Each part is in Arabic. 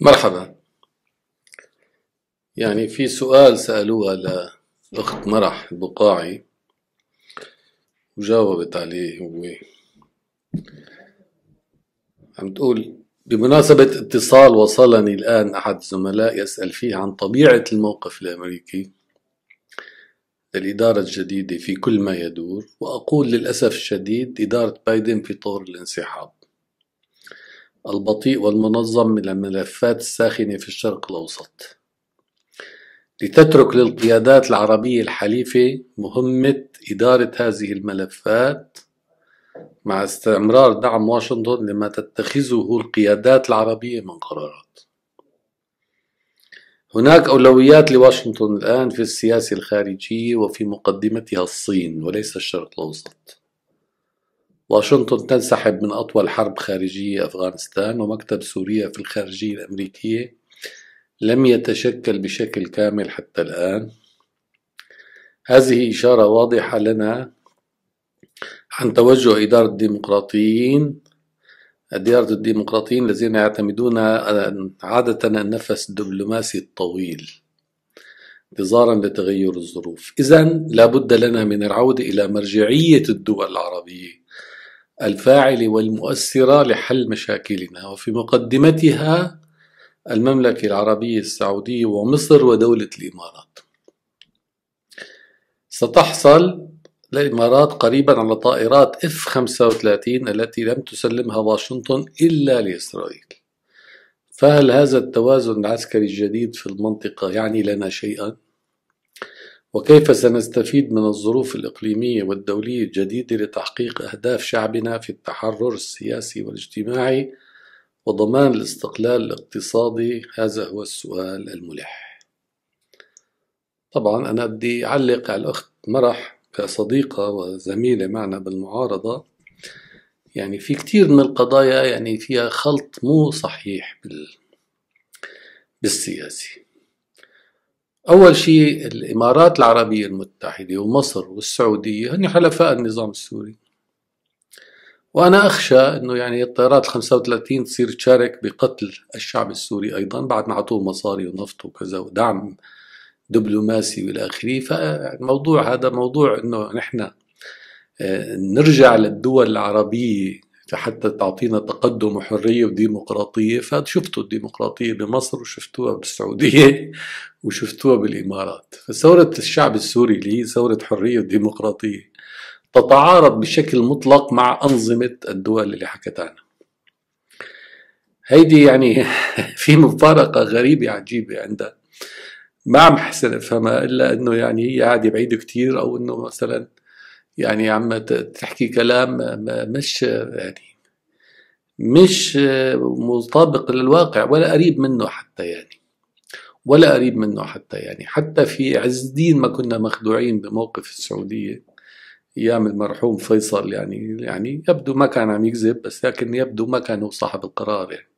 مرحبا يعني في سؤال سألوها لأخت مرح البقاعي وجاوبت عليه هو عم تقول بمناسبة اتصال وصلني الآن أحد الزملاء يسأل فيه عن طبيعة الموقف الأمريكي الإدارة الجديدة في كل ما يدور وأقول للأسف الشديد إدارة بايدن في طور الانسحاب البطيء والمنظم من الملفات الساخنة في الشرق الأوسط لتترك للقيادات العربية الحليفة مهمة إدارة هذه الملفات مع استمرار دعم واشنطن لما تتخذه القيادات العربية من قرارات هناك أولويات لواشنطن الآن في السياسة الخارجية وفي مقدمتها الصين وليس الشرق الأوسط واشنطن تنسحب من أطول حرب خارجية أفغانستان ومكتب سوريا في الخارجية الأمريكية لم يتشكل بشكل كامل حتى الآن هذه إشارة واضحة لنا عن توجه إدارة الديمقراطيين إدارة الديمقراطيين الذين يعتمدون عادة النفس الدبلوماسي الطويل انتظارا لتغير الظروف إذا لابد لنا من العودة إلى مرجعية الدول العربية الفاعلة والمؤثرة لحل مشاكلنا وفي مقدمتها المملكة العربية السعودية ومصر ودولة الإمارات ستحصل الإمارات قريبا على طائرات F-35 التي لم تسلمها واشنطن إلا لإسرائيل فهل هذا التوازن العسكري الجديد في المنطقة يعني لنا شيئا؟ وكيف سنستفيد من الظروف الإقليمية والدولية الجديدة لتحقيق أهداف شعبنا في التحرر السياسي والاجتماعي وضمان الاستقلال الاقتصادي هذا هو السؤال الملح طبعا أنا بدي أعلق على الأخت مرح كصديقة وزميلة معنا بالمعارضة يعني في كثير من القضايا يعني فيها خلط مو صحيح بال... بالسياسي أول شيء الإمارات العربية المتحدة ومصر والسعودية هن حلفاء النظام السوري وأنا أخشى أنه يعني الطيارات 35 تصير تشارك بقتل الشعب السوري أيضا بعد ما أعطوه مصاري ونفط وكذا ودعم دبلوماسي والى اخره فالموضوع هذا موضوع انه نحن آه، نرجع للدول العربيه لحتى تعطينا تقدم وحريه وديمقراطيه فشفتوا الديمقراطيه بمصر وشفتوها بالسعوديه وشفتوها بالامارات فثوره الشعب السوري اللي هي ثوره حريه وديمقراطيه تتعارض بشكل مطلق مع انظمه الدول اللي حكت عنها هيدي يعني في مفارقه غريبه عجيبه عندها ما عم حسن افهمها الا انه يعني هي قاعده بعيده كتير او انه مثلا يعني عم تحكي كلام مش يعني مش مطابق للواقع ولا قريب منه حتى يعني ولا قريب منه حتى يعني حتى في عز الدين ما كنا مخدوعين بموقف السعودية أيام المرحوم فيصل يعني يعني يبدو ما كان عم يكذب بس لكن يبدو ما كان هو صاحب القرار يعني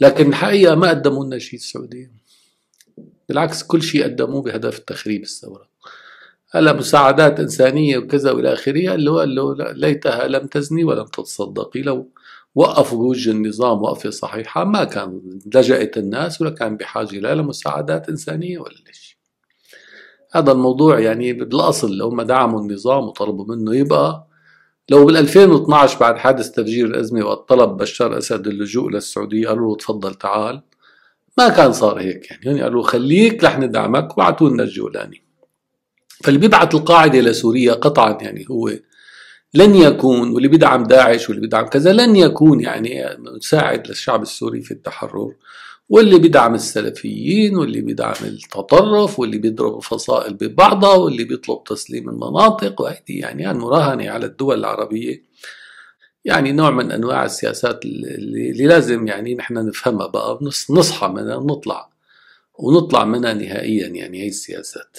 لكن الحقيقة ما قدموا لنا شيء السعودية بالعكس كل شيء قدموه بهدف تخريب الثورة هلا مساعدات إنسانية وكذا وإلى آخره قال له قال له ليتها لم تزني ولم تتصدقي لو وقفوا وجه النظام وقفة صحيحة ما كان لجأت الناس ولا كان بحاجة لا لمساعدات إنسانية ولا شيء هذا الموضوع يعني بالأصل لو ما دعموا النظام وطلبوا منه يبقى لو بال 2012 بعد حادث تفجير الأزمة وقت طلب بشار أسد اللجوء للسعودية قالوا له تفضل تعال ما كان صار هيك يعني, يعني قالوا خليك رح ندعمك وعطونا الجولاني فاللي بيبعت القاعدة إلى سوريا قطعا يعني هو لن يكون واللي بيدعم داعش واللي بيدعم كذا لن يكون يعني مساعد للشعب السوري في التحرر واللي بيدعم السلفيين واللي بيدعم التطرف واللي بيضرب فصائل ببعضها واللي بيطلب تسليم المناطق وهذه يعني المراهنة على الدول العربية يعني نوع من أنواع السياسات اللي لازم يعني نحن نفهمها بقى نصحى منها ونطلع ونطلع منها نهائيا يعني هي السياسات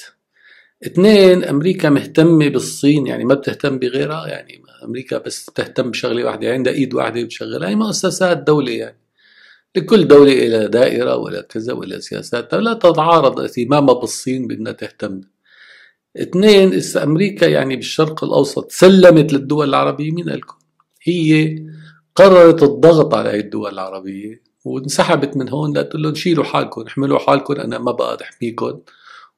اثنين امريكا مهتمه بالصين يعني ما بتهتم بغيرها يعني امريكا بس بتهتم بشغله واحده يعني عندها ايد واحده بتشغلها هي يعني مؤسسات دوله يعني لكل دولة إلى دائرة ولا كذا ولا سياسات طيب لا تتعارض اهتمامها بالصين بأنها تهتم اثنين إس أمريكا يعني بالشرق الأوسط سلمت للدول العربية مين لكم هي قررت الضغط على هي الدول العربية وانسحبت من هون لتقول لهم شيلوا حالكم احملوا حالكم أنا ما بقى أحميكم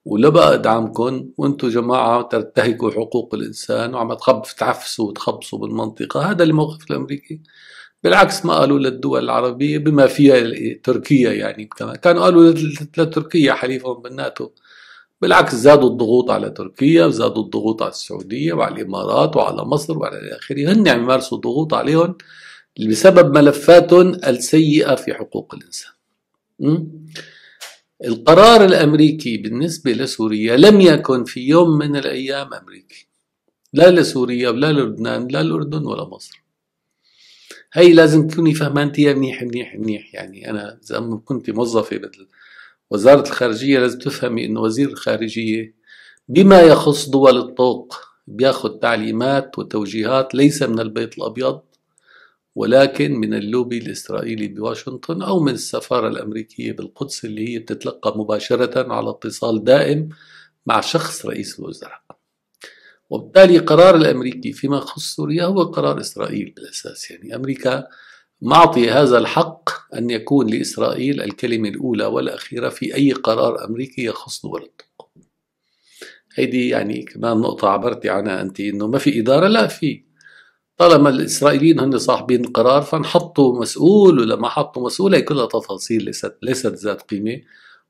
ولا بقى ادعمكم وانتم جماعه ترتهكوا حقوق الانسان وعم تعفسوا وتخبصوا بالمنطقه هذا الموقف الامريكي بالعكس ما قالوا للدول العربيه بما فيها تركيا يعني كمان كانوا قالوا لتركيا حليفهم بالناتو بالعكس زادوا الضغوط على تركيا وزادوا الضغوط على السعوديه وعلى الامارات وعلى مصر وعلى اخره هن عم يمارسوا ضغوط عليهم بسبب ملفاتهم السيئه في حقوق الانسان م? القرار الأمريكي بالنسبة لسوريا لم يكن في يوم من الأيام أمريكي لا لسوريا ولا للبنان لا الأردن ولا مصر هي لازم تكوني فهمانتيها منيح منيح منيح يعني أنا إذا كنت موظفة مثل وزارة الخارجية لازم تفهمي إنه وزير الخارجية بما يخص دول الطوق بياخذ تعليمات وتوجيهات ليس من البيت الأبيض ولكن من اللوبي الإسرائيلي بواشنطن أو من السفارة الأمريكية بالقدس اللي هي بتتلقى مباشرة على اتصال دائم مع شخص رئيس الوزراء وبالتالي قرار الأمريكي فيما يخص سوريا هو قرار إسرائيل بالأساس يعني أمريكا معطي هذا الحق أن يكون لإسرائيل الكلمة الأولى والأخيرة في أي قرار أمريكي يخص دول الطوق هيدي يعني كمان نقطة عبرتي عنها أنت إنه ما في إدارة لا في طالما الاسرائيليين هن صاحبين القرار فنحطوا مسؤول ولا ما حطوا مسؤول هي كلها تفاصيل ليست ليست ذات قيمه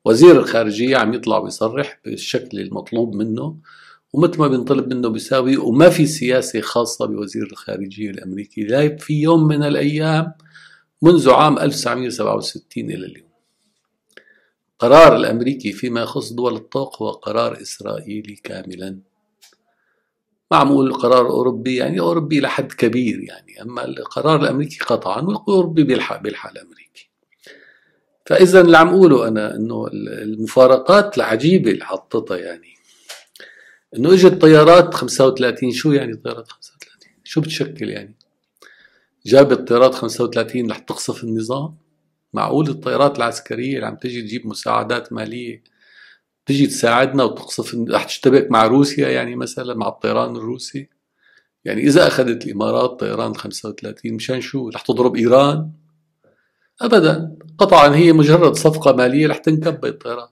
وزير الخارجيه عم يطلع ويصرح بالشكل المطلوب منه ومثل ما بينطلب منه بيساوي وما في سياسه خاصه بوزير الخارجيه الامريكي لا في يوم من الايام منذ عام 1967 الى اليوم القرار الامريكي فيما يخص دول الطوق هو قرار اسرائيلي كاملا معمول قرار أوروبي يعني أوروبي لحد كبير يعني أما القرار الأمريكي قطعا والأوروبي بيلحق بيلحق الأمريكي فإذا اللي عم أقوله أنا إنه المفارقات العجيبة اللي حطتها يعني إنه إجت طيارات 35 شو يعني طيارات 35 شو بتشكل يعني جابت طيارات 35 رح تقصف النظام معقول الطيارات العسكرية اللي عم تجي تجيب مساعدات مالية تجي تساعدنا وتقصف رح تشتبك مع روسيا يعني مثلا مع الطيران الروسي يعني إذا أخذت الإمارات طيران 35 مشان شو رح تضرب إيران أبدا قطعا هي مجرد صفقة مالية رح تنكب بالطيران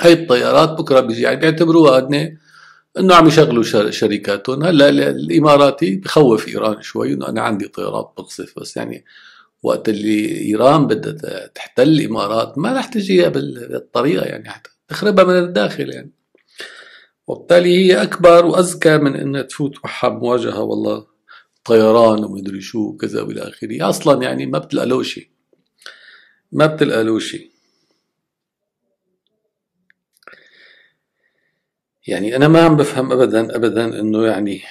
هاي الطيارات بكرة بيجي يعني بيعتبروها أدنى انه عم يشغلوا شركاتهم هلا الاماراتي بخوف ايران شوي انه انا عندي طيارات بقصف بس يعني وقت اللي ايران بدها تحتل الامارات ما رح تجيها بالطريقه يعني حتى تخربها من الداخل يعني وبالتالي هي أكبر وأذكى من أنها تفوت وحها مواجهة والله طيران ومدري شو وكذا والى اخره، اصلا يعني ما بتلقى له شيء. ما بتلقى له شيء. يعني انا ما عم بفهم ابدا ابدا انه يعني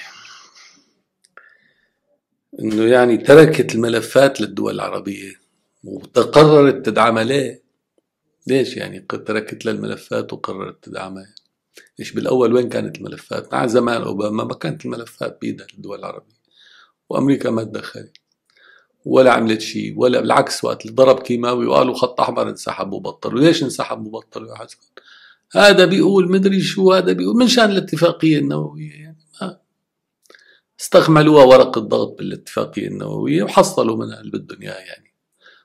انه يعني تركت الملفات للدول العربيه وتقررت تدعمها ليه ليش يعني تركت للملفات وقررت تدعمها ليش بالأول وين كانت الملفات مع زمان أوباما ما كانت الملفات بإيدها الدول العربية وأمريكا ما تدخلت ولا عملت شيء ولا بالعكس وقت ضرب كيماوي وقالوا خط أحمر انسحب وبطلوا ليش انسحب وبطلوا يا حسن هذا بيقول مدري شو هذا بيقول من شان الاتفاقية النووية يعني ما استغملوها ورقة ضغط بالاتفاقية النووية وحصلوا منها اللي بدهم إياه يعني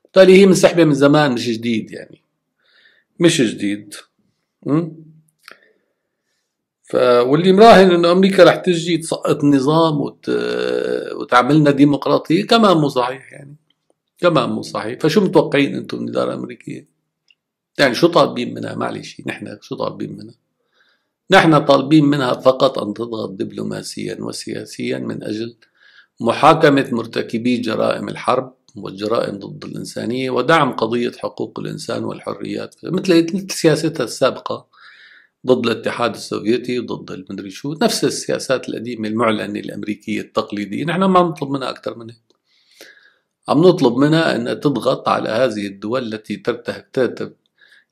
بالتالي هي منسحبة من زمان مش جديد يعني مش جديد م? ف واللي مراهن انه امريكا رح تجي تسقط نظام وت... وتعملنا ديمقراطيه كمان مو صحيح يعني كمان مو صحيح فشو متوقعين انتم من الاداره الامريكيه؟ يعني شو طالبين منها معلش نحن شو طالبين منها؟ نحن طالبين منها فقط ان تضغط دبلوماسيا وسياسيا من اجل محاكمه مرتكبي جرائم الحرب والجرائم ضد الإنسانية ودعم قضية حقوق الإنسان والحريات مثل سياستها السابقة ضد الاتحاد السوفيتي ضد المدري شو نفس السياسات القديمة المعلنة الأمريكية التقليدية نحن ما نطلب منها أكثر من هيك عم نطلب منها أن تضغط على هذه الدول التي ترتهك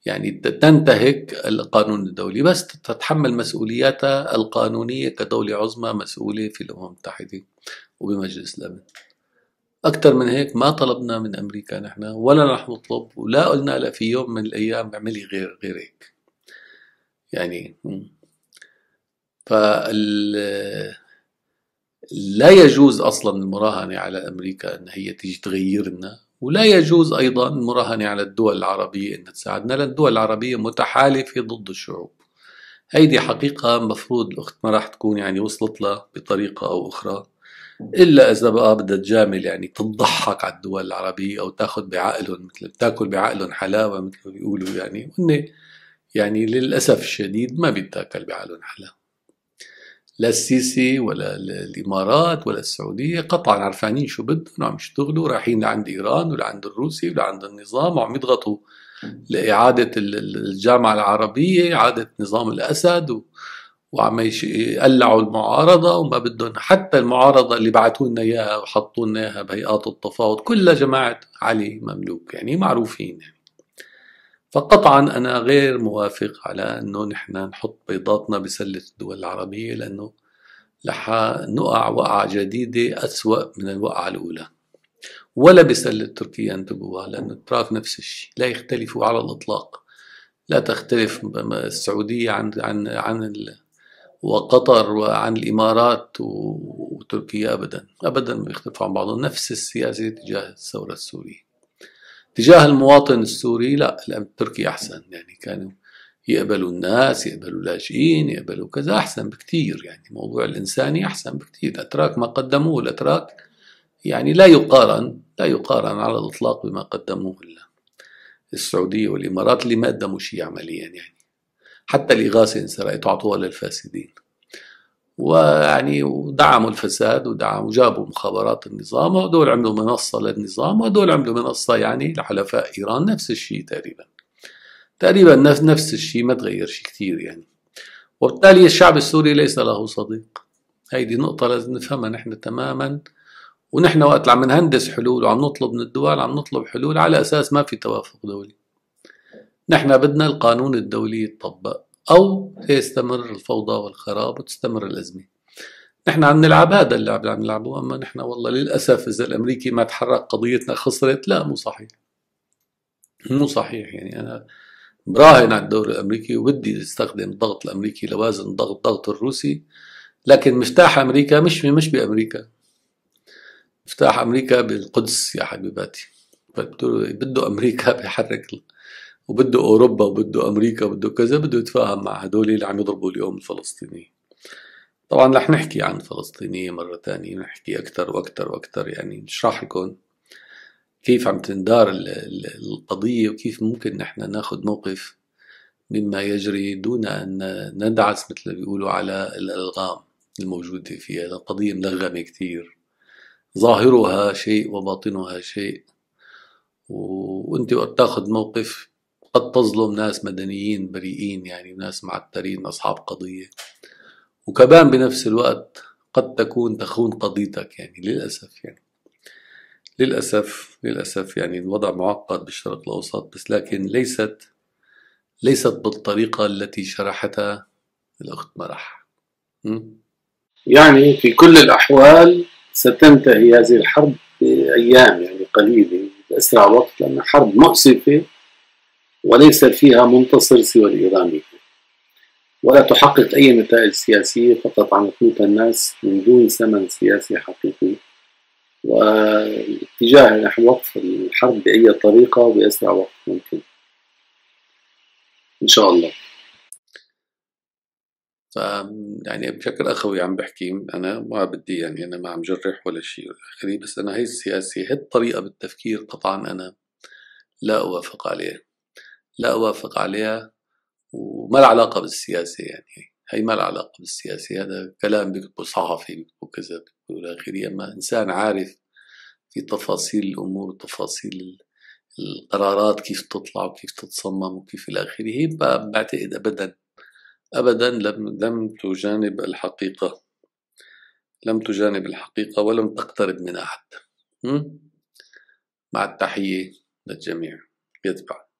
يعني تنتهك القانون الدولي بس تتحمل مسؤولياتها القانونية كدولة عظمى مسؤولة في الأمم المتحدة وبمجلس الأمن أكثر من هيك ما طلبنا من أمريكا نحن ولا رح نطلب ولا قلنا لها في يوم من الأيام اعملي غير غير هيك يعني فال لا يجوز أصلا المراهنة على أمريكا أن هي تيجي تغير لنا ولا يجوز أيضا المراهنة على الدول العربية أن تساعدنا لأن الدول العربية متحالفة ضد الشعوب هيدي حقيقة مفروض الأخت ما راح تكون يعني وصلت لها بطريقة أو أخرى الا اذا بقى بدها تجامل يعني تضحك على الدول العربيه او تاخذ بعقلهم مثل بتاكل بعقلهم حلاوه مثل ما بيقولوا يعني يعني للاسف الشديد ما بيتاكل بعقلهم حلاوه لا السيسي ولا الامارات ولا السعوديه قطعا عرفانين شو بدهم وعم يشتغلوا رايحين لعند ايران ولعند الروسي ولعند النظام وعم يضغطوا لاعاده الجامعه العربيه اعاده نظام الاسد و... وعم يقلعوا المعارضه وما بدهم حتى المعارضه اللي بعثوا لنا اياها وحطوا لنا اياها بهيئات التفاوض كلها جماعه علي مملوك يعني معروفين فقطعا انا غير موافق على انه نحن نحط بيضاتنا بسله الدول العربيه لانه لح نقع وقعه جديده اسوا من الوقعه الاولى ولا بسله تركيا ينتبهوها لان التراك نفس الشيء لا يختلفوا على الاطلاق لا تختلف السعوديه عن عن عن وقطر وعن الامارات وتركيا ابدا ابدا ما يختلفوا عن بعضهم نفس السياسه تجاه الثوره السوريه تجاه المواطن السوري لا التركي احسن يعني كانوا يقبلوا الناس يقبلوا اللاجئين يقبلوا كذا احسن بكثير يعني موضوع الانساني احسن بكثير الاتراك ما قدموه الاتراك يعني لا يقارن لا يقارن على الاطلاق بما قدموه السعوديه والامارات اللي ما قدموا شيء عمليا يعني حتى إن سرقت أعطوها للفاسدين ويعني ودعموا الفساد ودعموا جابوا مخابرات النظام ودول عملوا منصة للنظام ودول عملوا منصة يعني لحلفاء إيران نفس الشيء تقريبا تقريبا نفس الشيء ما تغير شيء كثير يعني وبالتالي الشعب السوري ليس له صديق هيدي نقطة لازم نفهمها نحن تماما ونحن وقت عم نهندس حلول وعم نطلب من الدول عم نطلب حلول على أساس ما في توافق دولي نحن بدنا القانون الدولي يتطبق أو يستمر الفوضى والخراب وتستمر الأزمة نحن عم نلعب هذا اللعب اللي عم نلعبه أما نحن والله للأسف إذا الأمريكي ما تحرك قضيتنا خسرت لا مو صحيح مو صحيح يعني أنا براهن على الدور الأمريكي وبدي استخدم الضغط الأمريكي لوازن ضغط الضغط الروسي لكن مفتاح أمريكا مش مش بأمريكا مفتاح أمريكا بالقدس يا حبيباتي بده أمريكا بيحرك وبده أوروبا وبده أمريكا وبده كذا بده يتفاهم مع هدول اللي عم يضربوا اليوم الفلسطينيين طبعا رح نحكي عن الفلسطينية مرة تانية نحكي أكثر وأكثر وأكثر يعني نشرح لكم كيف عم تندار القضية وكيف ممكن نحن ناخذ موقف مما يجري دون أن ندعس مثل ما بيقولوا على الألغام الموجودة فيها القضية ملغمة كتير ظاهرها شيء وباطنها شيء وانت وقت تاخذ موقف قد تظلم ناس مدنيين بريئين يعني ناس معترين أصحاب قضية وكمان بنفس الوقت قد تكون تخون قضيتك يعني للأسف يعني للأسف للأسف يعني الوضع معقد بالشرق الأوسط بس لكن ليست ليست بالطريقة التي شرحتها الأخت مرح يعني في كل الأحوال ستنتهي هذه الحرب بأيام يعني قليلة بأسرع وقت لأنها حرب مؤسفة وليس فيها منتصر سوى الإيراني ولا تحقق أي نتائج سياسية فقط عن قوت الناس من دون ثمن سياسي حقيقي والاتجاه نحو وقف الحرب بأي طريقة بأسرع وقت ممكن إن شاء الله ف يعني بشكل اخوي عم بحكي انا ما بدي يعني انا ما عم جرح ولا شيء بس انا هي السياسه هي الطريقه بالتفكير قطعا انا لا اوافق عليها لا أوافق عليها وما لها علاقه بالسياسة يعني هي ما لها علاقه بالسياسة هذا كلام بيكتبه صحفي بيكتبه كذا بيكتبه إلى آخره أما إنسان عارف في تفاصيل الأمور تفاصيل القرارات كيف تطلع وكيف تتصمم وكيف إلى آخره بعتقد أبدا أبدا لم لم تجانب الحقيقة لم تجانب الحقيقة ولم تقترب من أحد مع التحية للجميع يتبع